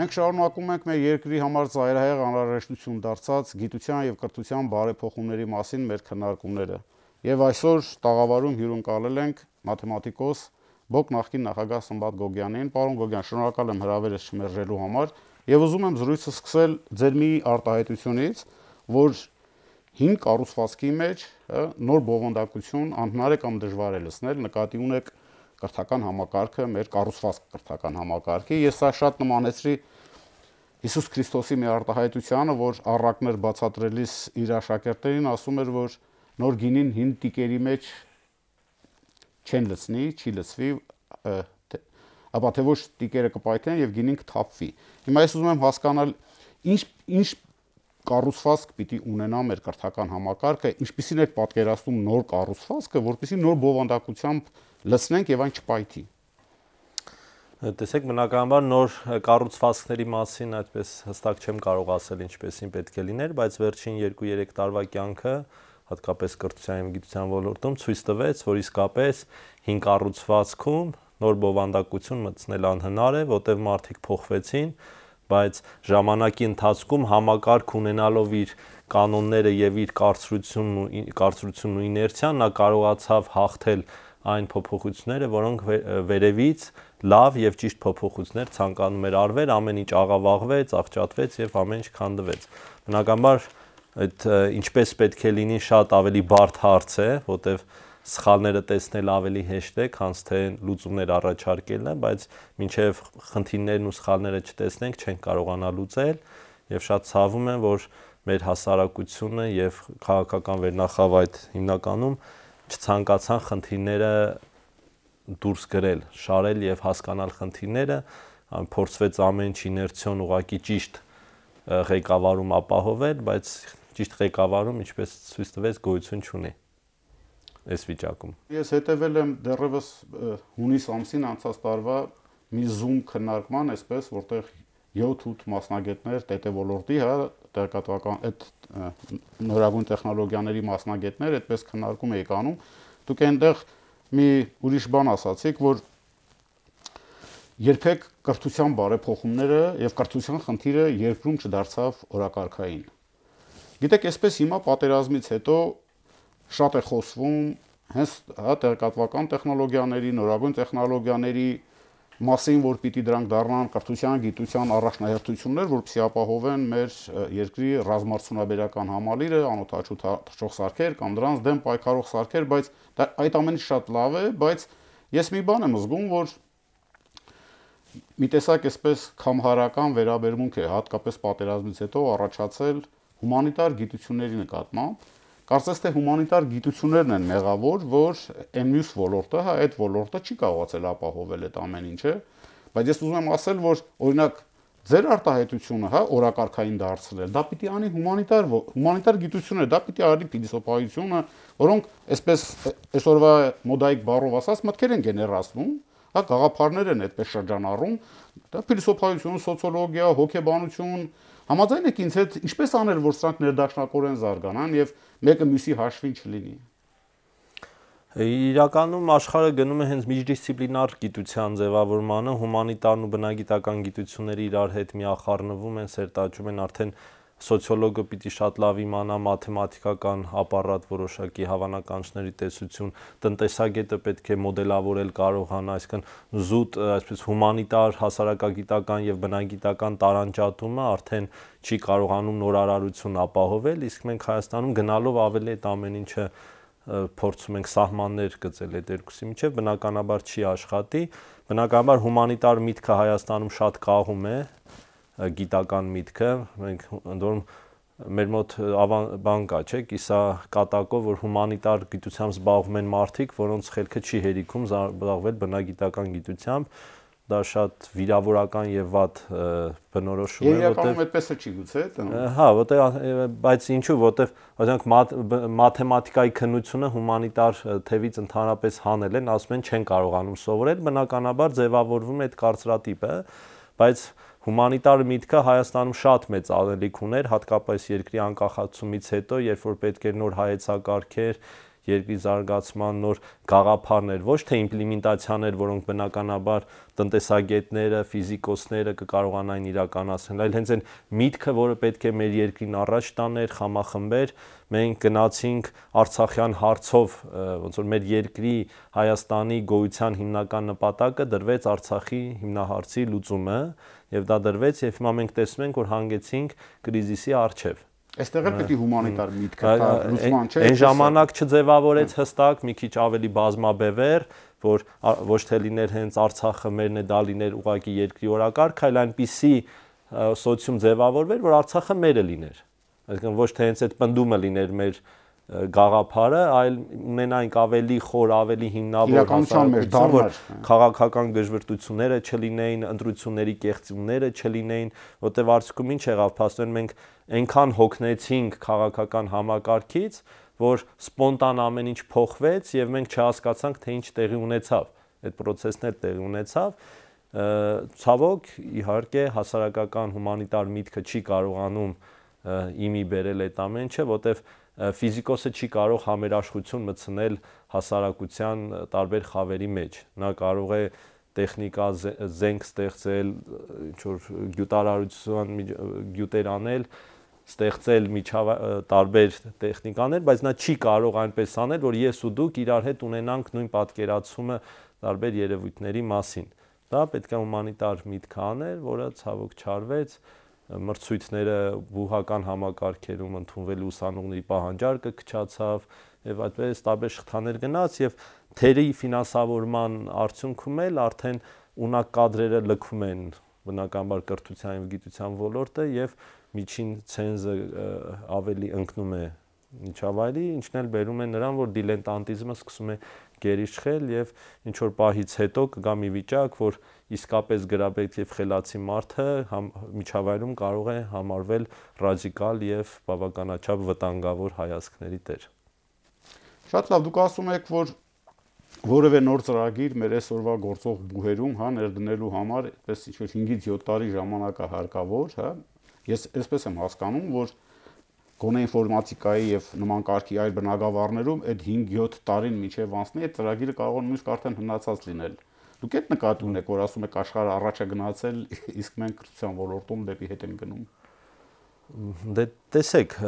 Մենք շարունակում ենք մեր երկրի համար ծայրահեղ անհրաժեշտություն դարձած գիտության եւ կրթության բարեփոխումների մասին մեր քննարկումները։ Եվ այսօր տաղավարում հյուրընկալել ենք մաթեմատիկոս Բոկ նախկին նախագահ Սմբատ Գոգյանին։ Պարոն Գոգյան, շնորհակալ եմ հրավերս շմերժելու համար եւ ուզում եմ զրույցը սկսել ձեր մի արտահայտությունից, որ հին կառուցվածքի մեջ նոր բովանդակություն անհնար է կամ դժվար է լցնել, նկատի ունեք կրթական համակարգը, մեր կառուցված կրթական համակարգի։ Ես սա շատ նմանեցրի Հիսուս Քրիստոսի մի արտահայտությանը, որ առակներ բացատրելիս իր աշակերտներին ասում էր, որ նոր գինին հին տիկերի մեջ չեն լցնի, չի լցվի, ապա թե ոչ տիկերը կպայթեն եւ գինին կթափվի։ Հիմա ես ուզում եմ հասկանալ ինչ ինչ կառուցվածք պիտի ունենա մեր կրթական համակարգը, ինչպիսին է պատկերացնում նոր կառուցվածքը, որտիսի նոր բովանդակությամբ լցնենք եւ այն չպայթի տեսեք բնականաբար նոր կառուցվածքների մասին այդպես հստակ չեմ կարող ասել ինչպեսին պետք է լիներ, բայց վերջին 2-3 տարվա կյանքը հատկապես կրթության եւ գիտության ոլորտում ցույց տվեց, որ իսկապես հին կառուցվածքում նոր բովանդակություն մտցնել անհնար է, որտեղ մարդիկ փոխվեցին, բայց ժամանակի ընթացքում համակարգ ունենալով իր կանոնները եւ իր կարծրությունն ու կարծրությունն ու իներցիան նա կարողացավ հաղթել այն փոփոխությունները, որոնք վերևից լավ եւ ճիշտ փոփոխություններ ցանկանում էր արվել, ամեն ինչ աղավաղվեց, աղճատվեց եւ ամեն ինչ քանդվեց։ Բնականաբար այդ ինչպես պետք է լինի շատ ավելի բարդ հարց է, որտեվ սխալները տեսնել ավելի հեշտ է, քան թե լուծումներ առաջարկելն է, բայց մինչև խնդիրներն ու սխալները չտեսնենք, չենք կարողանա լուծել եւ շատ ցավում եմ, որ մեր հասարակությունը եւ քաղաքական վերնախավ այդ հիմնականում չցանկացան խնդիրները դուրս գրել, շարել եւ հասկանալ խնդիրները, փորձվեց ամեն ինչ իներցիոն ուղակի ճիշտ ղեկավարում ապահովել, բայց ճիշտ ղեկավարում, ինչպես ցույց տվեց, գոյություն չունի այս վիճակում։ Ես հետևել եմ դեռևս հունիս ամսին անցած տարվա մի Zoom քննարկման, այսպես, որտեղ 7-8 մասնագետներ ՏՏ ոլորտի, հա, տեղեկատվական այդ նորագույն տեխնոլոգիաների մասնագետներ այդպես քննարկում էիք անում, դուք այնտեղ մի ուրիշ բան ասացիք, որ երբեք կրթության բարեփոխումները եւ կրթության խնդիրը երկրում չդարձավ օրակարգային։ Գիտեք, այսպես հիմա պատերազմից հետո շատ է խոսվում հենց հա տեղեկատվական տեխնոլոգիաների, նորագույն տեխնոլոգիաների մասին, որ պիտի դրանք դառնան կրթության, գիտության առաջնահերթություններ, որպեսզի ապահովեն մեր երկրի ռազմարցունաբերական համալիրը, անօթաչու թող սարքեր կամ դրանց դեմ պայքարող սարքեր, բայց դա, այդ ամենը շատ լավ է, բայց ես մի բան եմ զգում, որ մի տեսակ այսպես կամհարական վերաբերմունք է հատկապես պատերազմից հետո առաջացել հումանիտար գիտությունների նկատմամբ կարծես թե հումանիտար գիտություններն են մեղավոր, որ այն մյուս ոլորտը, հա, այդ ոլորտը չի կարողացել ապահովել այդ ամեն ինչը, բայց ես ուզում եմ ասել, որ օրինակ ձեր արտահայտությունը, հա, օրակարգային դարձնել, դա պիտի անի հումանիտար հումանիտար գիտությունը, դա պիտի արի փիլիսոփայությունը, որոնք այսպես այսօրվա մոդայիկ բառով ասած մտքեր են գեներացնում, հա, գաղափարներ են այդպես շրջանառում, դա փիլիսոփայություն, սոցիոլոգիա, հոգեբանություն, Համաձայն եք ինձ հետ ինչպես անել, որ սրանք ներդաշնակորեն զարգանան եւ մեկը մյուսի հաշվին չլինի։ Իրականում աշխարհը գնում է հենց միջդիսցիպլինար գիտության ձևավորմանը, հումանիտարն ու բնագիտական գիտությունները իրար հետ միախառնվում են, սերտաճում են արդեն սոցիոլոգը պիտի շատ լավ իմանա մաթեմատիկական ապարատ որոշակի հավանականչների տեսություն, տնտեսագետը պետք է մոդելավորել կարողանա, այսինքն զուտ, այսպես հումանիտար, հասարակագիտական եւ բնագիտական տարանջատումը արդեն չի կարողանում նորարարություն ապահովել, իսկ մենք Հայաստանում գնալով ավելի այդ ամեն ինչը փորձում ենք սահմաններ գծել այդ երկուսի միջև, բնականաբար չի աշխատի։ Բնականաբար հումանիտար միտքը Հայաստանում շատ կաղում է, գիտական միտքը, մենք ընդ որում մեր մոտ ավան բան կա, չէ՞, կիսա կատակով, որ հումանիտար գիտությամբ զբաղվում են մարդիկ, որոնց խելքը չի հերիքում զբաղվել բնագիտական գիտությամբ, դա շատ վիրավորական եւ վատ բնորոշում է, որտեղ Իրականում այդպես էլ չի գուցե, դա։ Հա, որտեղ բայց ինչու, որտեղ, ասենք մաթեմատիկայի քննությունը հումանիտար թևից ընդհանրապես հանել են, ասում են չեն կարողանում սովորել, բնականաբար ձևավորվում է այդ կարծրատիպը, բայց Հումանիտար միտքը Հայաստանում շատ մեծ անելիք ուներ, հատկապես երկրի անկախացումից հետո, երբ որ պետք էր նոր հայեցակարգեր երկրի զարգացման նոր գաղափարներ, ոչ թե իմպլեմենտացիաներ, որոնք բնականաբար տնտեսագետները, ֆիզիկոսները կկարողանային իրականացնել, այլ հենց այն միտքը, որը պետք է մեր երկրին առաջ տաներ, խամախմբեր, մենք գնացինք Արցախյան հարցով, ոնց որ մեր երկրի Հայաստանի գոյության հիմնական նպատակը դրվեց Արցախի հիմնահարցի լուծումը, եւ դա դրվեց եւ հիմա մենք տեսնում ենք, որ հանգեցինք կրիզիսի արչեւ Այստեղ էլ պետք է հումանիտար միտքը տա լուսման, չէ՞։ Այն ժամանակ չձևավորեց հստակ, մի քիչ ավելի բազմաբևեր, որ ոչ թե լիներ հենց Արցախը մերն է, դա լիներ ուղակի երկրի օրակարգ, այլ այնպիսի սոցիում ձևավորվեր, որ Արցախը մերը լիներ։ Այսինքն ոչ թե հենց այդ պնդումը լիներ մեր գաղափարը, այլ ունենայինք ավելի խոր, ավելի հիմնավոր հասարակություն, որ քաղաքական գժվրտությունները չլինեին, ընտրությունների կեղծումները չլինեին, որտեվ արդյունքում ինչ եղավ, փաստորեն մենք այնքան հոգնեցինք քաղաքական համակարգից, որ սպոնտան ամեն ինչ փոխվեց եւ մենք չհասկացանք, թե ինչ տեղի ունեցավ։ Այդ process-ն էլ տեղի ունեցավ ցավոք իհարկե հասարակական հումանիտար միտքը չի կարողանում իմի բերել այդ ամենը, որտեվ ֆիզիկոսը չի կարող համերաշխություն մտցնել հասարակության տարբեր խավերի մեջ։ Նա կարող է տեխնիկա զենք ստեղծել, ինչ որ գյուտարարության գյուտեր անել, ստեղծել միջավ տարբեր տեխնիկաներ, բայց նա չի կարող այնպես անել, որ ես ու դուք իրար հետ ունենանք նույն պատկերացումը տարբեր երևույթների մասին։ Դա պետք է հումանիտար միտք աներ, որը ցավոք չարվեց, չ մրցույթները բուհական համակարգերում ընդունվել ուսանողների պահանջարկը քչացավ եւ այդպես տաբե շղթաներ գնաց եւ թերի ֆինանսավորման արդյունքում էլ արդեն ունակ կadrերը լքում են բնականաբար կրթության եւ գիտության ոլորտը եւ միջին ցենզը ավելի ընկնում է միջավայրի ինչն էլ բերում է նրան որ դիլենտանտիզմը սկսում է գերիշխել եւ ինչ որ պահից հետո կգա մի վիճակ, որ իսկապես գրաբեկ եւ խելացի մարդը միջավայրում կարող է համարվել ռադիկալ եւ բավականաչափ վտանգավոր հայացքների տեր։ Շատ լավ, դուք ասում եք, որ որևէ նոր ծրագիր մեր այսօրվա գործող բուհերում, հա, ներդնելու համար, այդպես ինչ որ 5-ից 7 տարի ժամանակ է հարկավոր, հա։ Ես այսպես եմ հասկանում, որ գոնե ինֆորմատիկայի եւ նման կարգի այլ բնագավառներում այդ 5-7 տարին միջև անցնի, այդ ծրագիրը կարող է նույնիսկ արդեն հնացած լինել։ Դուք այդ նկատի ունեք, որ ասում եք աշխարհը առաջ է գնացել, իսկ մենք կրթության ոլորտում դեպի հետ ենք գնում։ Դե տեսեք,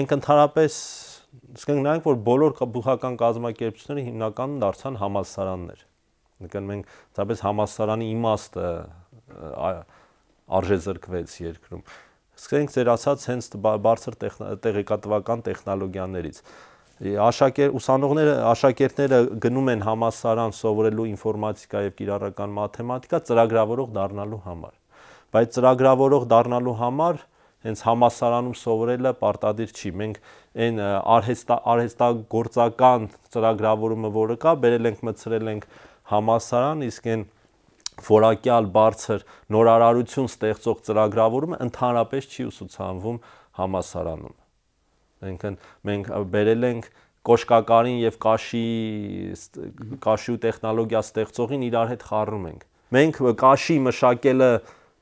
մենք ընդհանրապես սկսենք նայենք, որ բոլոր բուհական կազմակերպությունները հիմնականում դարձան համալսարաններ։ Նկան մենք ծապես համալսարանի իմաստը արժե զրկվեց երկրում։ Ա, Սկսենք ձեր ասած հենց բարձր տեղեկատվական տեխնոլոգիաներից։ Աշակեր ուսանողները, աշակերտները գնում են համասարան սովորելու ինֆորմատիկա եւ կիրառական մաթեմատիկա ծրագրավորող դառնալու համար։ Բայց ծրագրավորող դառնալու համար հենց համասարանում սովորելը պարտադիր չի։ Մենք այն արհեստա արհեստագործական ծրագրավորումը, որը կա, բերել ենք, մցրել ենք համասարան, իսկ այն են որակյալ բարձր նորարարություն ստեղծող ծրագրավորումը ընդհանրապես չի ուսուցանվում համասարանում։ Մենք մենք բերել ենք կոշկակարին եւ կաշի կաշու տեխնոլոգիա ստեղծողին իրար հետ խառնում ենք։ Մենք կաշի մշակելը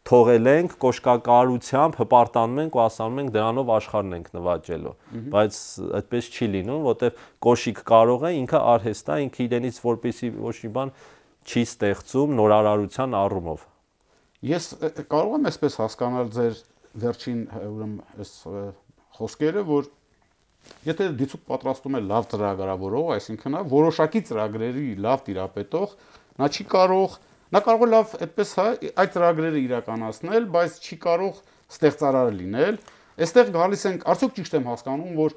թողել ենք կոշկակարությամբ հպարտանում ենք ու ասանում ենք դրանով աշխարհն ենք նվաճելու բայց այդպես չի լինում որովհետև կոշիկ կարող է ինքը արհեստ է ինքը իրենից որպեսի ոչ մի բան չի ստեղծում նորարարության առումով։ Ես կարող եմ այսպես հասկանալ ձեր վերջին ուրեմն այս խոսքերը, որ եթե դիցուկ պատրաստում է լավ ծրագրավորող, այսինքն որոշակի ծրագրերի լավ տիրապետող, նա չի կարող, նա կարող է լավ այդպես հա այդ ծրագրերը իրականացնել, բայց չի կարող ստեղծարար լինել։ Այստեղ գալիս ենք, արդյոք ճիշտ եմ հասկանում, որ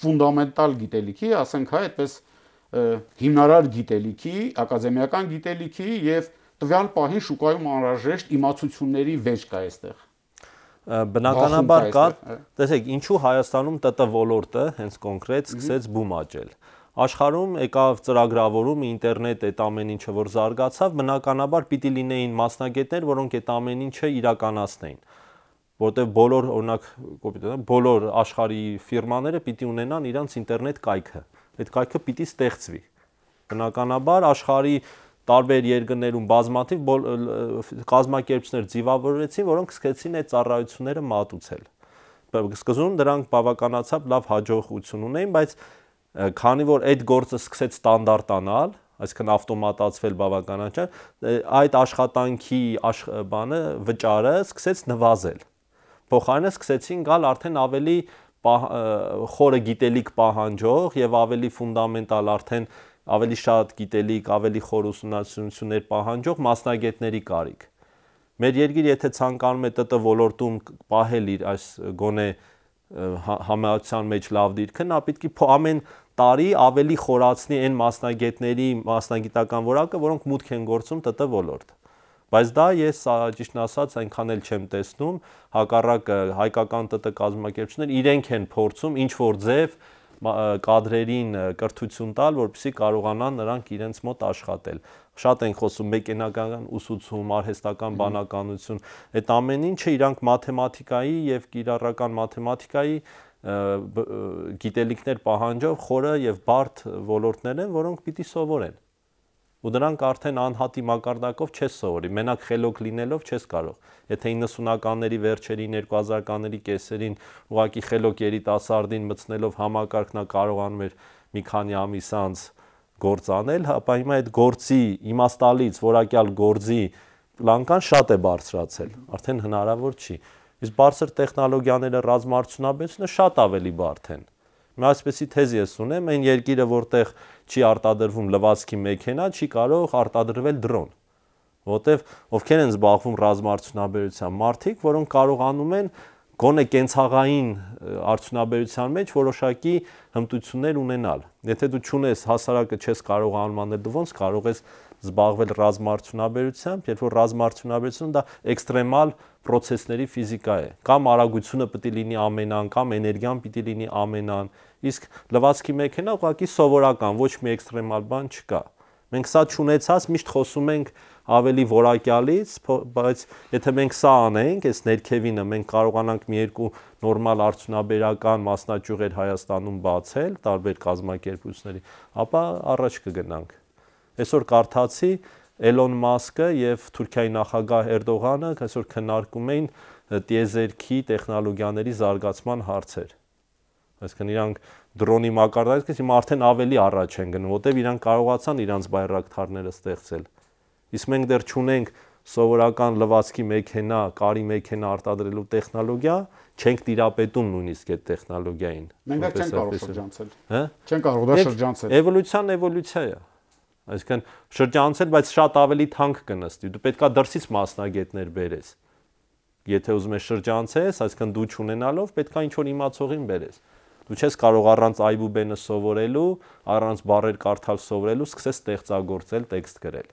ֆունդամենտալ գիտելիքի, ասենք հա, այդպես հիմնարար գիտելիքի, ակադեմիական գիտելիքի եւ տվյալ պահին շուկայում անհրաժեշտ իմացությունների վեճ կա այստեղ բնականաբար կա տեսեք ինչու Հայաստանում ՏՏ ոլորտը հենց կոնկրետ սկսեց բում աճել աշխարհում եկավ ծրագրավորում ինտերնետ այդ ամեն ինչը որ զարգացավ բնականաբար պիտի լինեին մասնագետներ որոնք այդ ամեն ինչը իրականացնեին որտեվ բոլոր օրինակ կոպիտ բոլոր աշխարհի ֆիրմաները պիտի ունենան իրանց ինտերնետ կայքը այդ կայքը պիտի ստեղծվի։ Բնականաբար աշխարհի տարբեր երկրներում բազմաթիվ կազմակերպություններ ձիվավորեցին, որոնք սկսեցին այդ ծառայությունները մատուցել։ Սկզբում դրանք բավականացավ լավ հաջողություն ունեին, բայց քանի որ այդ գործը սկսեց ստանդարտանալ, այսինքն ավտոմատացվել բավականաչար, այդ աշխատանքի աշ, բանը վճարը սկսեց նվազել։ Փոխարենը սկսեցին գալ արդեն ավելի և, խորը գիտելիք պահանջող եւ ավելի ֆունդամենտալ արդեն ավելի շատ գիտելիք, ավելի խոր ուսումնասիրություններ պահանջող մասնագետների կարիք։ Մեր երկիրը եթե ցանկանում է ՏՏ ոլորտում պահել իր այս գոնե հա, համայնության մեջ լավ դիրքը, նա պիտի ամեն տարի ավելի խորացնի այն մասնագետների մասնագիտական որակը, որոնք մուտք են գործում ՏՏ ոլորտ։ Բայց դա ես ճիշտն ասած այնքան էլ չեմ տեսնում, հակառակը հայկական ՏՏ կազմակերպությունները իրենք են փորձում ինչ որ ձև կադրերին կրթություն տալ, որպեսզի կարողանան նրանք իրենց մոտ աշխատել։ Շատ են խոսում մեկենական ուսուցում, արհեստական բանականություն, այդ ամեն ինչը իրանք մաթեմատիկայի եւ կիրառական մաթեմատիկայի գիտելիքներ պահանջող խորը եւ բարդ ոլորտներ են, որոնք պիտի սովորեն ու դրանք արդեն անհատի մակարդակով չես սովորի, մենակ խելոք լինելով չես կարող։ Եթե 90-ականների վերջերին 2000-ականների կեսերին ուղակի խելոք երիտասարդին մտցնելով համակարգնա կարողանում էր մի քանի ամիս անց գործ անել, ապա հա, հիմա այդ գործի իմաստալից որակյալ գործի պլանկան շատ է բարձրացել, արդեն հնարավոր չի։ Իսկ բարձր տեխնոլոգիաները ռազմարցունաբերությունը շատ ավելի բարդ են։ Հիմա այսպեսի թեզ ես ունեմ, այն երկիրը, որտեղ չի արտադրվում լվացքի մեքենա, չի կարող արտադրվել դրոն։ Որտեվ ովքեր են զբաղվում ռազմարդյունաբերության մարդիկ, որոնք կարողանում են գոնե կենցաղային արդյունաբերության մեջ որոշակի հմտություններ ունենալ։ Եթե դու ճունես հասարակը չես կարող անվանել, դու ոնց կարող ես զբաղվել ռազմարդյունաբերությամբ, երբ որ ռազմարդյունաբերությունը դա էքստրեմալ process-ների ֆիզիկա է։ Կամ արագությունը պիտի լինի ամենան, կամ էներգիան պիտի լինի ամենան։ Իսկ լվացքի մեքենա ուղղակի սովորական, ոչ մի էքստրեմալ բան չկա։ Մենք սա ճանաչած միշտ խոսում ենք ավելի որակյալից, բայց եթե մենք սա անենք, այս ներքևինը մենք կարողանանք մի երկու նորմալ արդյունաբերական մասնաճյուղեր Հայաստանում բացել տարբեր կազմակերպությունների, ապա առաջ կգնանք։ Այսօր կարդացի Էլոն Մասկը եւ Թուրքիայի նախագահ Էրդողանը այսօր քննարկում էին տիեզերքի տեխնոլոգիաների զարգացման հարցեր։ Այսինքն իրանք դրոնի մակարդակից հիմա արդեն ավելի առաջ են գնում, որտեղ իրանք կարողացան իրանք բայրակթարները ստեղծել։ Իսկ մենք դեռ չունենք սովորական լվացքի մեքենա, կարի մեքենա արտադրելու տեխնոլոգիա, չենք տիրապետում նույնիսկ այդ տեխնոլոգիային։ Մենք չենք կարող շրջանցել։ Հա? Չենք կարող դա շրջանցել։ Էվոլյուցիան էվոլյուցիա է, Այսինքն շրջանցել, բայց շատ ավելի թանկ կնստի։ Դու պետքա դրսից մասնագետներ բերես։ Եթե ուզում ես շրջանցես, այսինքն դու ճանենալով պետքա ինչ որ իմացողին բերես։ Դու չես կարող առանց այբուբենը սովորելու, առանց բարեր կարդալ սովորելու սկսես ստեղծագործել, տեքստ գրել։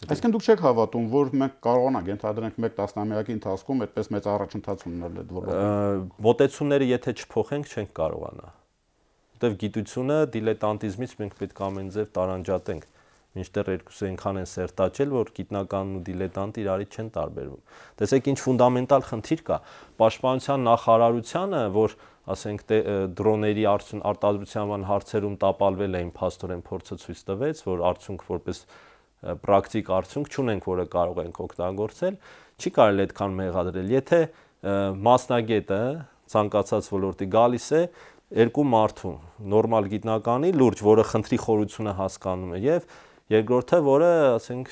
Այսինքն դուք չեք հավատում, որ մենք կարողանանք ընդհանրենք 1 տասնամյակի ընթացքում այդպես մեծ առաջընթաց ունենալ այդ ոլորտում։ Մոտեցումները եթե չփոխենք, չենք կարողանա։ Որտեվ գիտությունը դիլետանտիզմից մենք պետք է ամեն ձև տարանջատենք։ Ա մինչդեռ երկուսը այնքան են սերտաճել, որ գիտնականն ու դիլետանտը իրարից չեն տարբերվում։ Տեսեք ինչ ֆունդամենտալ խնդիր կա։ Պաշտպանության նախարարությունը, որ ասենք դե դրոների արդյուն արտադրության հարցերում տապալվել էին փաստորեն փորձը ցույց տվեց, որ արդյունք որպես պրակտիկ արդյունք չունենք, որը կարող ենք օգտագործել, չի կարելի այդքան մեղադրել։ Եթե մասնագետը ցանկացած ոլորտի գալիս է, երկու մարդու նորմալ գիտնականի լուրջ, որը խնդրի խորությունը հասկանում է եւ երկրորդը, որը, ասենք,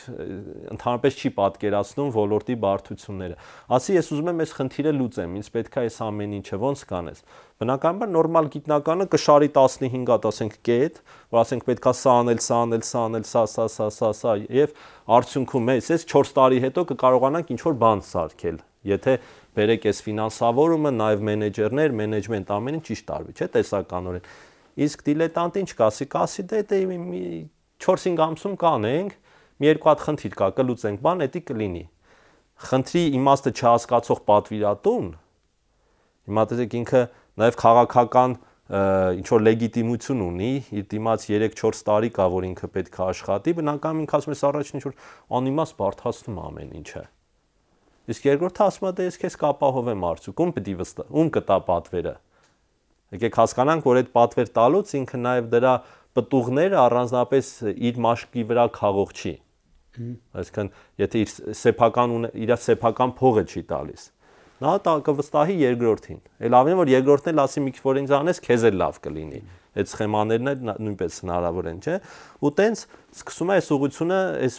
ընդհանրապես չի պատկերացնում ոլորտի բարդությունները։ Ասի ես ուզում եմ այս խնդիրը լուծեմ, ինձ պետք է այս ամեն ինչը ո՞նց կանես։ Բնականաբար նորմալ գիտնականը կշարի 15-ատ, ասենք, կետ, որ ասենք պետքա սա անել, սա անել, սա անել, սա, սա, սա, սա, սա, եւ արդյունքում էս էս 4 տարի հետո կկարողանանք ինչ որ բան սարքել։ Եթե բերեք այս ֆինանսավորումը, նաև մենեջերներ, մենեջմենտ ամեն ինչ ճիշտ արվի, չէ՞, տեսականորեն։ Իսկ դիլետանտը ինչ կասի, կասի դե դե 4-5 ամսում կանենք, մի երկու հատ խնդիր կա, կլուծենք, բան էտի կլինի։ Խնդրի իմաստը չհասկացող պատվիրատուն հիմա տեսեք ինքը նաև քաղաքական ինչ որ լեգիտիմություն ունի, իր դիմաց 3-4 տարի կա, որ ինքը պետք է աշխատի, բնականաբար ինքը ասում է առաջ ինչ որ անիմաստ բարթացնում ամեն ինչը։ Իսկ երկրորդը ասում է դե ես քեզ կապահովեմ արդյունքում, պիտի վստահ, ում կտա պատվերը։ Եկեք հասկանանք, որ այդ պատվեր տալուց ինքը նաև դրա պտուղները առանձնապես իր մաշկի վրա խաղող չի։ Այսինքն, եթե իր սեփական իր սեփական փողը չի տալիս, նա կվստահի երկրորդին։ Էլ ավելին որ երկրորդն էլ ասի մի քիչ որ ինձ անես, քեզ էլ լավ կլինի։ Այդ սխեմաներն էլ նույնպես հնարավոր են, չէ՞։ Ու տենց սկսում է այս ուղությունը, այս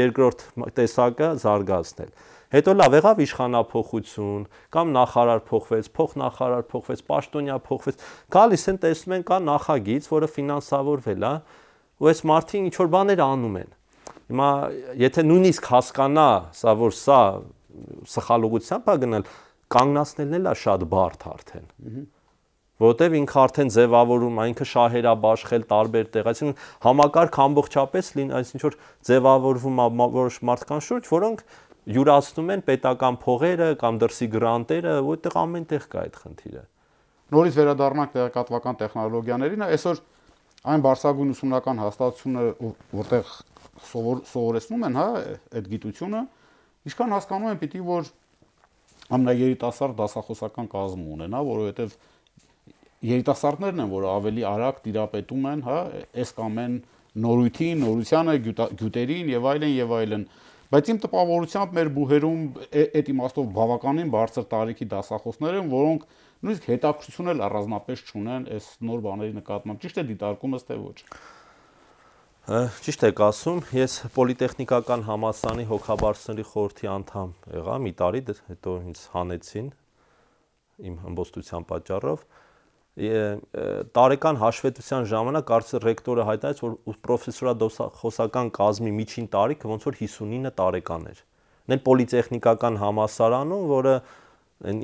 երկրորդ տեսակը զարգացնել։ Հետո լավ եղավ իշխանապողություն, կամ նախարար փոխվեց, փոխնախարար փոխվեց, պաշտոնյա փոխվեց։ Գալիս են տեսնում են կա նախագիծ, որը ֆինանսավորվել է, հա, ու այս մարդիկ ինչ որ բաներ անում են։ Հիմա եթե նույնիսկ հասկանա, սա որ սա սխալողությամբ է գնալ, կանգնացնելն էլ է շատ բարդ արդեն։ Որտեւ ինքը արդեն ձևավորում, այնքը շահերա բաշխել տարբեր տեղ, այսինքն համակարգ ամբողջապես լին, այսինքն ինչ որ ձևավորվում է որոշ մարդկանց շուրջ, որոնք յուրացնում են պետական փողերը կամ դրսի գրանտերը, որտեղ ամենտեղ կա այդ խնդիրը։ Նորից վերադառնանք տեղեկատվական տեխնոլոգիաներին, այսօր այն բարձրագույն ուսումնական հաստատությունները, որտեղ սովոր սովորեցնում են, հա, այդ գիտությունը, ինչքան հասկանում են, պիտի որ ամնաերիտասարդ դասախոսական կազմ ունենա, որովհետև երիտասարդներն են, որ ավելի արագ տիրապետում են, հա, այս կամ այն նորույթին, նորությանը, գյուտերին եւ այլն եւ այլն, այլն Բայց իմ տպավորությամբ մեր բուհերում այդ իմաստով բավականին բարձր տարիքի դասախոսներ են, որոնք նույնիսկ հետաքրքրություն էլ առանձնապես չունեն այս նոր բաների նկատմամբ։ Ճիշտ է դիտարկումս թե ոչ։ Ճիշտ եք ասում, ես պոլիտեխնիկական համալսարանի հոգաբարձների խորհրդի անդամ եղա մի տարի, դե- հետո ինձ հանեցին իմ ըմբոստության պատճառով տարեկան հաշվետվության ժամանակ կարծես ռեկտորը հայտնեց, որ պրոֆեսորադոսախոսական կազմի միջին տարիքը ոնց որ 59 տարեկան էր։ Նել պոլիտեխնիկական համալսարանում, որը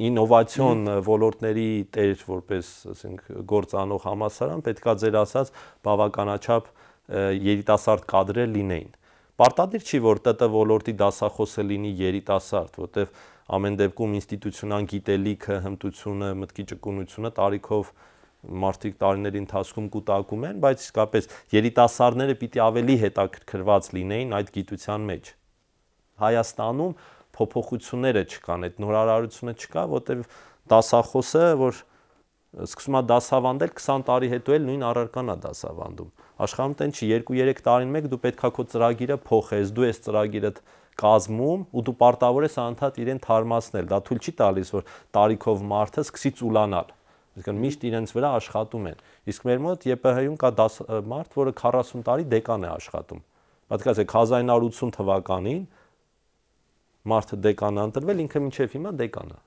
ինովացիոն ոլորտների տեր որպես, ասենք, գործանող համալսարան, պետքա ձեր ասած բավականաչափ երիտասարդ կadrեր լինեին։ Պարտադիր չի, որ ՏՏ ոլորտի դասախոսը լինի երիտասարդ, որտեղ ամեն դեպքում ինստիտուցիոնալ գիտելիքը, հմտությունը, մտքի ճկունությունը տարիքով մարդիկ տարիների ընթացքում կուտակում են, բայց իսկապես երիտասարդները պիտի ավելի հետաքրքրված լինեին այդ գիտության մեջ։ Հայաստանում փոփոխությունները չկան, այդ նորարարությունը չկա, որտեվ դասախոսը, որ սկսում է դասավանդել 20 տարի հետո էլ նույն առարկանա դասավանդում։ Աշխարհում տեն չի 2-3 տարին մեկ դու պետքա քո ծրագիրը փոխես, դու ես ծրագիրդ կազմում ու դու պարտավոր ես անդադ իրեն թարմացնել։ Դա թույլ չի տալիս, որ տարիքով մարդը սկսի ծուլանալ։ Իսկն միշտ իրենց վրա աշխատում են։ Իսկ մեր մոտ ԵՊՀ-ում կա 10 մարդ, որը 40 տարի դեկան է աշխատում։ Պատկերացեք 1980 թվականին մարդը դեկան ընտրվել, ինքը ոչ միայն հիմա դեկան է։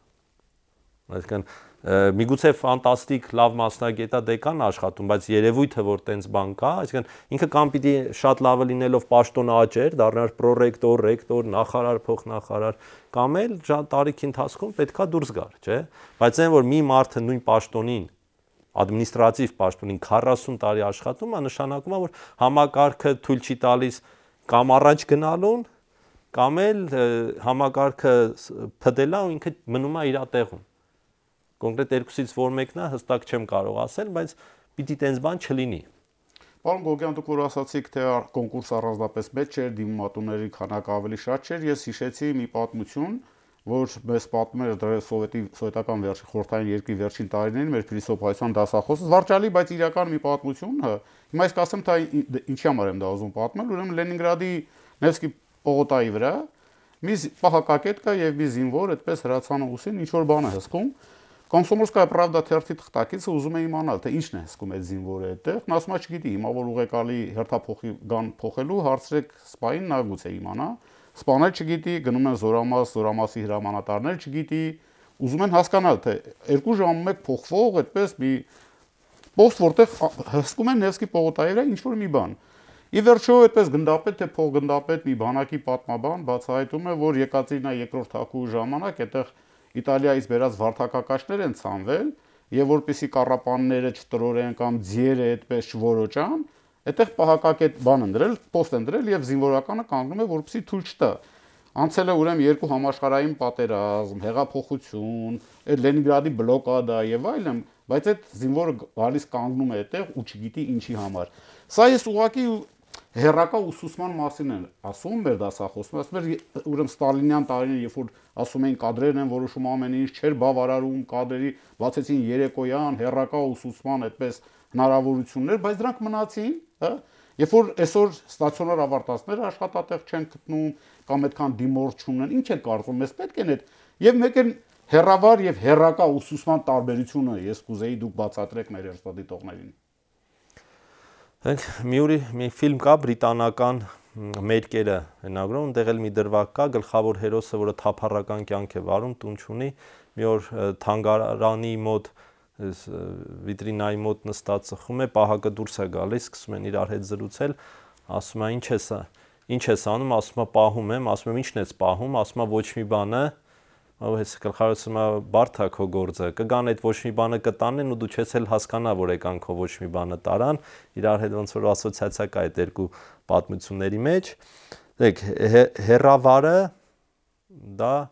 Այսինքն միգուցե ֆանտաստիկ լավ մասնագետա դեկան աշխատում, բայց երևույթը որ տենց բան կա, այսինքն ինքը կամ պիտի շատ լավը լինելով պաշտոն աճեր, դառնար պրոռեկտոր, ռեկտոր, նախարար, փոխնախարար, կամ էլ տարիքի ընթացքում պետքա դուրս գար, չէ՞։ Բայց այն որ մի մարդը նույն պաշտոնին ադմինիստրատիվ պաշտոնին 40 տարի աշխատում, ա նշանակում է որ համակարգը թույլ չի տալիս կամ առաջ գնալուն, կամ էլ համակարգը փդելա ու ինքը մնում է իր տեղում կոնկրետ երկուսից որ մեկն է, հստակ չեմ կարող ասել, բայց պիտի տենց բան չլինի։ Պարոն Գոգյան, դուք որ ասացիք, թե կոնկուրս առանձնապես մեծ չէր, դիմումատուների քանակը ավելի շատ չէր, ես հիշեցի մի պատմություն, որ մեզ պատմում էր դրա սովետի սովետական վերջի խորթային երկրի վերջին տարիներին մեր փիլիսոփայության դասախոսը զվարճալի, բայց իրական մի պատմություն, հիմա իսկ ասեմ թե ինչի համար եմ դա ուզում պատմել, ուրեմն Լենինգրադի Նևսկի պողոտայի վրա մի պահակակետ կա եւ մի զինվոր այդպես հրացանը ուսին ինչ որ բան է հսկում Կոմսոմոլսկայա պրավդա թերթի թղթակիցը ուզում է իմանալ, թե ինչն է հսկում այդ զինվորը այդտեղ։ Նա ասում է, չգիտի, հիմա որ ուղեկալի հերթափոխի գան փոխելու հարցրեք սպային նա գուցե իմանա։ Սպանել չգիտի, գնում են զորամաս, զորամասի հրամանատարներ չգիտի, ուզում են հասկանալ, թե երկու ժամում եք փոխվող, այդպես մի պոստ, որտեղ հսկում են Նևսկի պողոտայի վրա ինչ որ մի բան։ Ի վերջո այդպես գնդապետ թե փոխգնդապետ մի բանակի պատմաբան բացահայտում է, որ եկածինա երկրորդ հակու ժամանակ այդտեղ Իտալիայից վերած վարդակակաշներ են ցանվել եւ որպիսի կառապանները չտրորեն կամ ձիերը այդպես չորոճան, այդտեղ պահակակետ բան են դրել, պոստ են դրել եւ զինվորականը կանգնում է որպեսի թույլ չտա։ Անցել է ուրեմն երկու համաշխարհային պատերազմ, հեղափոխություն, այդ Լենինգրադի բլոկադա եւ այլն, բայց այդ զինվորը գալիս կանգնում է այդտեղ ու չգիտի ինչի համար։ Սա ես ուղակի հերակա ուսուսման մասին են ասում մեր դասախոսում, ասում էր ուրեմն Ստալինյան տարիներ, երբ որ ասում էին կadrերն են որոշում ամեն ինչ, չէր բավարարում կadrերի, բացեցին երեկոյան հերակա ուսուսման այդպես հնարավորություններ, բայց դրանք մնացին, հա? Երբ որ այսօր ստացիոնար ավարտածները աշխատատեղ չեն գտնում կամ այդքան դիմորդ չունեն, ի՞նչ է կարծում, ես պետք են այդ եւ մեկ էլ հերավար եւ հերակա ուսուսման տարբերությունը ես կուզեի դուք բացատրեք մեր երթադիտողներին։ Հենք մի ուրի մի ֆիլմ կա բրիտանական Մերկերը հնագրում, այնտեղ էլ մի դրվագ կա, գլխավոր հերոսը, որը թափառական կյանք է վարում, տուն չունի, մի օր թանգարանի մոտ այս վիտրինայի մոտ նստած ծխում է, պահակը դուրս է գալիս, սկսում են իրար հետ զրուցել, ասում է ինչ ես, ինչ ես անում, ասում է պահում եմ, ասում եմ ինչն ես պահում, ասում է ոչ մի բանը, հես գլխարությունը բարդ է քո գործը կգան այդ ոչ մի բանը կտանեն ու դու չես էլ հասկանա որ եկան քո ոչ մի բանը տարան իրար հետ ոնց որ ասոցիացիա կա այդ երկու պատմությունների մեջ դեք հերավարը դա հե,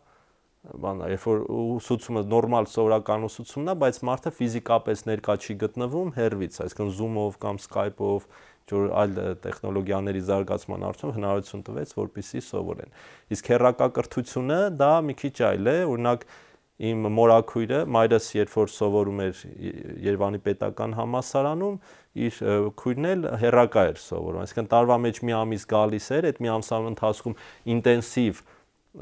բան, երբ որ ուսուցումը նորմալ սովորական ուսուցումն է, բայց մարդը ֆիզիկապես ներկա չի գտնվում հերվից, այսինքն Zoom-ով կամ Skype-ով, որ այլ տեխնոլոգիաների զարգացման արդյունքում հնարավորություն տվեց, որպիսի սովորեն։ Իսկ հերակակրթությունը դա մի քիչ այլ է, օրինակ իմ մորակույրը, մայրս երբ որ սովորում էր Երևանի պետական համալսարանում, իր քույրն էլ հերակա էր սովորում։ Այսինքն տարվա մեջ մի ամիս գալիս էր, այդ մի ամսան ընթացքում ինտենսիվ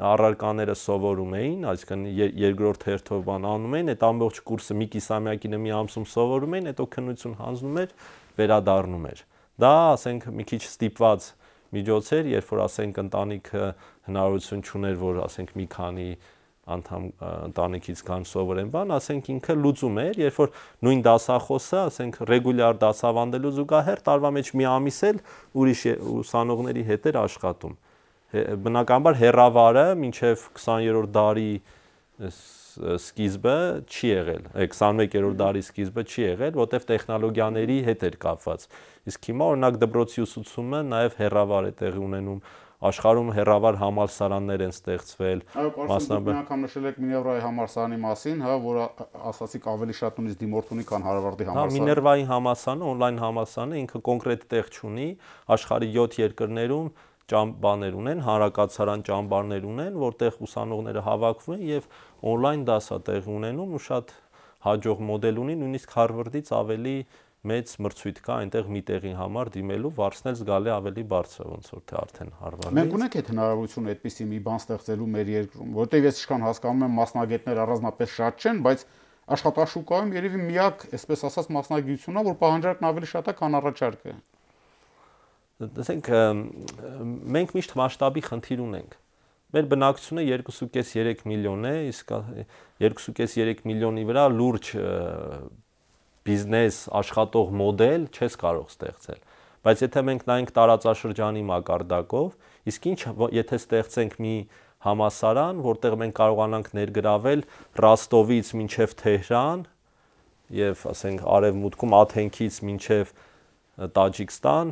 առարկաները սովորում էին, այսինքն երկրորդ հերթով բան անում էին, այդ ամբողջ կուրսը մի կիսամյակինը մի ամսում սովորում էին, հետո քնություն հանձնում էր, վերադառնում էր։ Դա, ասենք, մի քիչ ստիպված միջոց էր, երբ որ ասենք ընտանիքը հնարավորություն չուներ, որ ասենք մի քանի անդամ ընտանիքից կան սովորեն բան, ասենք ինքը լուծում էր, երբ որ նույն դասախոսը, ասենք ռեգուլյար դասավանդելու զուգահեռ տարվա մեջ մի ամիս էլ ուրիշ ուսանողների հետ էր աշխատում բնականաբար հերավարը մինչև 20-րդ դարի սկիզբը չի եղել, 21-րդ դարի սկիզբը չի եղել, որտեվ տեխնոլոգիաների հետ էր կապված։ Իսկ հիմա օրինակ դպրոցի ուսուցումը նաև հերավար է տեղի ունենում աշխարհում հերավար համալսարաններ են ստեղծվել։ Մասնաբար անգամ նշել եք Միներվայի համալսարանի մասին, հա, որը ասացիք ավելի շատ ունի դիմորդ ունի, քան Հարվարդի հա, համալսարանը։ Հա, Միներվայի համալսարանը, on-line համալսարանը ինքը կոնկրետ տեղ չունի աշխարհի 7 երկրներում ճամբաներ ունեն, հանրակացարան ճամբարներ ունեն, որտեղ ուսանողները հավաքվում են եւ on-line դաս է տեղ ունենում ու շատ հաջող մոդել ունի, նույնիսկ Harvard-ից ավելի մեծ մրցույթ կա այնտեղ մի տեղի համար դիմելու վարցնել զգալի ավելի բարձր է ոնց որ թե արդեն Harvard-ից։ Մենք ունենք այդ հնարավորությունը այդպիսի մի բան ստեղծելու մեր երկրում, որտեղ ես իշխան հասկանում եմ մասնագետներ առանձնապես շատ չեն, բայց աշխատաշուկայում երևի միակ, այսպես ասած, մասնագիտությունն է, որ պահանջարկն ավելի շատ է, քան առաջարկը։ Տեսեք, մենք միշտ մասշտաբի խնդիր ունենք։ Մեր բնակչությունը 2.5-3 միլիոն է, իսկ 2.5-3 միլիոնի վրա լուրջ բիզնես աշխատող մոդել չես կարող ստեղծել։ Բայց եթե մենք նայենք տարածաշրջանի մակարդակով, իսկ ինչ եթե ստեղծենք մի համասարան, որտեղ մենք կարողանանք ներգրավել Ռաստովից մինչև Թեհրան եւ ասենք արևմուտքում Աթենքից մինչև Տաջիկստան,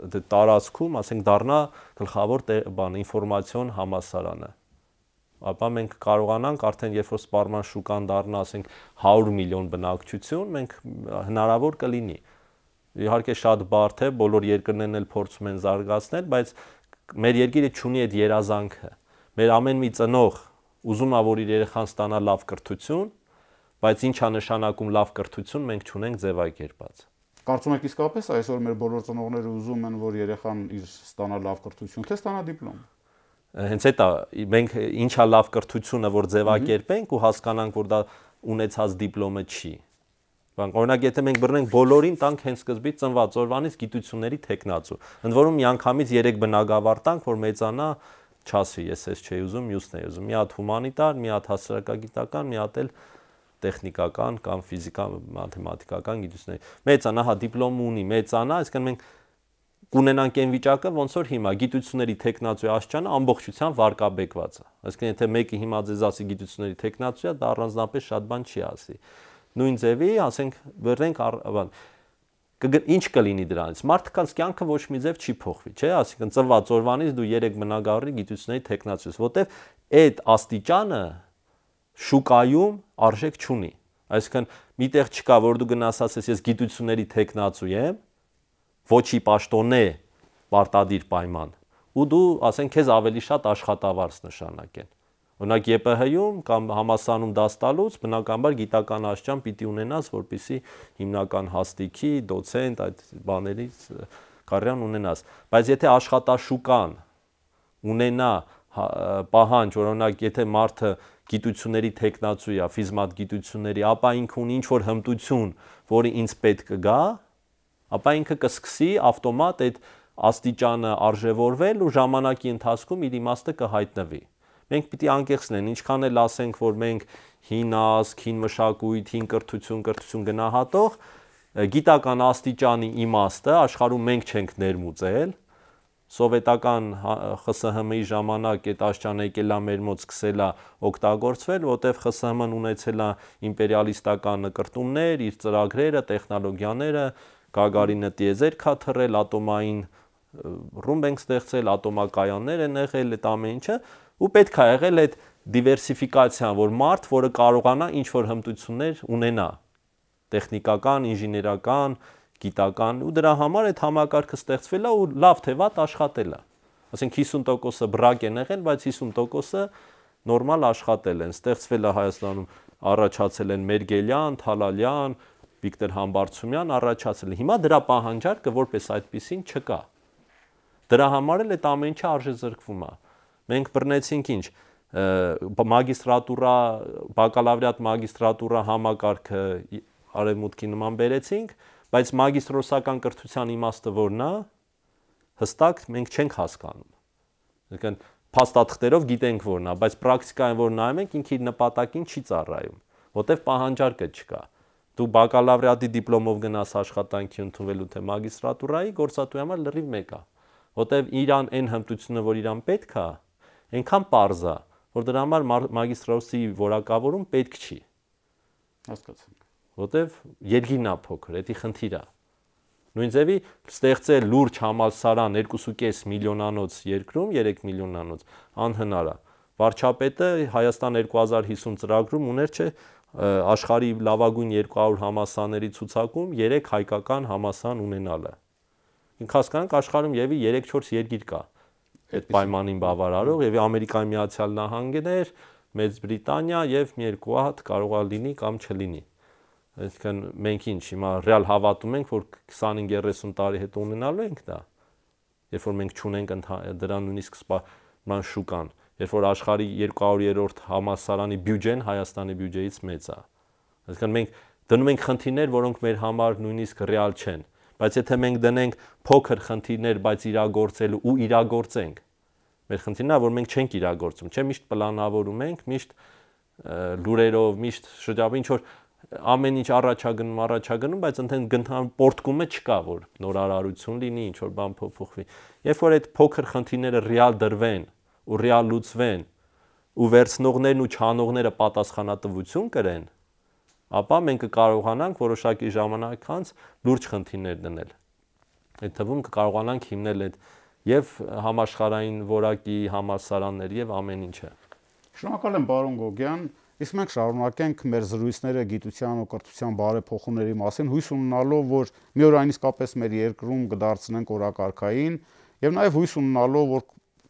այդ դե տարածքում, ասենք դառնա գլխավոր բան ինֆորմացիոն համասարանը ապա մենք կարողանանք արդեն երբ որ սպառման շուկան դառնա, ասենք 100 միլիոն բնակչություն, մենք հնարավոր կլինի։ Իհարկե շատ բարդ է, բոլոր երկրներն էլ փորձում են զարգացնել, բայց մեր երկիրը չունի այդ երազանքը։ Մեր ամեն մի ծնող ուզում է որ իր երեխան ստանա լավ կրթություն, բայց ինչա նշանակում լավ կրթություն մենք չունենք ձևակերպած։ Կարծում եք իսկապես այսօր մեր բոլոր ծնողները ուզում են, որ երեխան իր ստանա լավ կրթություն, թե ստանա դիպլոմ հենց այդ է մենք ինչա լավ կրթությունը որ ձևակերպենք ու հասկանանք որ դա ունեցած դիպլոմը չի բան օրինակ եթե մենք բռնենք բոլորին տանք հենց սկզբից ծնված օրվանից գիտությունների տեխնացու ընդ որում միանգամից 3 բնակավար տանք որ մեծանա չասի ես ես չի ուզում մյուսն է ուզում մի հատ հումանիտար մի հատ հասարակագիտական մի հատ էլ տեխնիկական կամ ֆիզիկան, մաթեմատիկական գիտություններ։ Մեծան, ահա դիպլոմ ունի, մեծան, այսինքն մենք կունենանք այն վիճակը, ոնց որ հիմա գիտությունների տեխնացիա աշճանը ամբողջությամբ վարկաբեկված է։ Այսինքն եթե մեկը հիմա ձեզ ասի գիտությունների տեխնացիա, դա առանձնապես շատ բան չի ասի։ Նույն ձևի, ասենք, բերենք բան ինչ կլինի դրանից։ Մարդկանց կյանքը ոչ մի ձև չի փոխվի, չէ՞, այսինքն ծնված օրվանից դու 3 մնագարի գիտությունների տեխնացիաս, որտեվ այդ աստիճանը շուկայում արժեք չունի։ Այսինքն միտեղ չկա, որ դու գնաս ասես, ես գիտությունների տեխնացու եմ, ոչի պաշտոնե պարտադիր պայման։ Ու դու ասեն քեզ ավելի շատ աշխատավարձ նշանակեն։ Օրինակ ԵՊՀ-ում կամ համասանում դաս տալուց բնականաբար գիտական աշխան պիտի ունենաս, որպիսի հիմնական հաստիքի, դոցենտ այդ բաներից կարիան ունենաս։ Բայց եթե աշխատաշուկան ունենա հա, պահանջ, օրինակ եթե մարդը գիտությունների տեխնացու է, ֆիզմատ գիտությունների, ապա ինքը ունի ինչ-որ հմտություն, որը ինձ պետք կգա, ապա ինքը կսկսի ավտոմատ այդ աստիճանը արժևորվել ու ժամանակի ընթացքում իր իմաստը կհայտնվի։ Մենք պիտի անկեղծ լինենք, ինչքան էլ ասենք, որ մենք հին ազգ, հին մշակույթ, հին կրթություն, կրթություն գնահատող, գիտական աստիճանի իմաստը աշխարհում մենք չենք ներմուծել, սովետական հա, ԽՍՀՄ-ի ժամանակ այդ աշճանը եկելա մեր մոտ սկսելա օգտագործվել, որտեվ ԽՍՀՄ-ն ունեցելա իմպերիալիստական նկարտումներ, իր ծրագրերը, տեխնոլոգիաները, Գագարինը դիեզերքա թռել, ատոմային ռումբ ենք ստեղծել, ատոմակայաններ են եղել այդ ամեն ինչը, ու պետք է եղել այդ դիվերսիֆիկացիան, որ մարդ, որը կարողանա ինչ որ հմտություններ ունենա, տեխնիկական, ինժեներական, գիտական ու դրա համար այդ համակարգը ստեղծվել է ու լավ թե վատ աշխատել է։ Ասենք 50%-ը բրակ են եղել, բայց 50%-ը նորմալ աշխատել են, ստեղծվել է Հայաստանում, առաջացել են Մերգելյան, Թալալյան, Վիկտոր Համբարձումյան առաջացել են։ Հիմա դրա պահանջարկը որպես այդպեսին չկա։ Դրա համար էլ այդ ամենը արժեզրկվում է։ Մենք բռնեցինք ինչ, մագիստրատուրա, բակալավրիատ մագիստրատուրա համակարգը արևմուտքի նման բերեցինք, Բայց մագիստրոսական կրթության իմաստը որն է, հստակ մենք չենք հասկանում։ Այսինքն փաստաթղթերով գիտենք որն է, բայց պրակտիկայում որ նայում ենք, ինքը իր նպատակին չի ծառայում, որտեվ պահանջարկը չկա։ Դու բակալավրիատի դիպլոմով գնաս աշխատանքի ընդունվելու թե մագիստրատուրայի գործատուի համար լրիվ մեկ է, որտեվ իրան այն հմտությունը, որ իրան պետք է, այնքան པարզ է, որ դրա համար մագիստրոսի որակավորում պետք չի։ Հասկացա որտեվ երկինն է փոքր, դա խնդիր է։ Նույն ձևի ստեղծել լուրջ համալսարան 2.5 միլիոնանոց երկրում 3 միլիոնանոց անհնար է։ Վարչապետը Հայաստան 2050 ծրագրում ուներ չէ աշխարհի լավագույն 200 համասաների ցուցակում 3 հայկական համասան ունենալը։ Ինք հասկանանք աշխարհում եւի 3-4 երկիր կա այդ պայմանին բավարարող եւ Ամերիկայի Միացյալ Նահանգներ, Մեծ Բրիտանիա եւ մի երկու հատ կարողա լինի կամ չլինի այսինքն մենք ինչ հիմա ռեալ հավատում ենք որ 25-30 տարի հետո ունենալու ենք դա երբ որ մենք ճունենք դրան նույնիսկ սպառման շուկան երբ որ աշխարի 200-րդ համասարանի բյուջեն Հայաստանի բյուջեից մեծ է այսինքն մենք դնում ենք խնդիրներ որոնք մեր համար նույնիսկ ռեալ չեն բայց եթե մենք դնենք փոքր խնդիրներ բայց իրագործել ու իրագործենք մեր խնդիրն է որ մենք չենք իրագործում չէ միշտ պլանավորում ենք միշտ լուրերով միշտ շրջապի ինչ որ ամեն ինչ առաջագնում առաջագնում, բայց ընդհանրեն գնթան պորտկումը չկա, որ նորարարություն լինի, ինչ որ բան փոփոխվի։ Երբ որ այդ փոքր խնդիրները ռեալ դրվեն ու ռեալ լուծվեն ու վերցնողներն ու չանողները պատասխանատվություն կրեն, ապա մենք կկարողանանք որոշակի ժամանակ անց լուրջ խնդիրներ դնել։ Այդ թվում կկարողանանք հիմնել այդ եւ համաշխարային որակի համալսարաններ եւ ամեն ինչը։ Շնորհակալ եմ, պարոն Գոգյան։ Իսկ մենք շարունակենք մեր զրույցները գիտության ու կրթության բարեփոխումների մասին հույս ունենալով, որ մի օր այն իսկապես մեր երկրում կդարձնենք օրակարգային եւ նաեւ հույս ունենալով, որ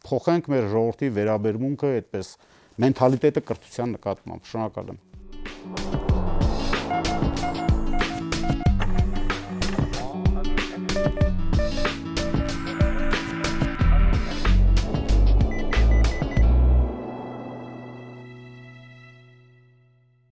փոխենք մեր ժողովրդի վերաբերմունքը այդպես մենթալիտետը կրթության նկատմամբ։ Շնորհակալ եմ։ Thank you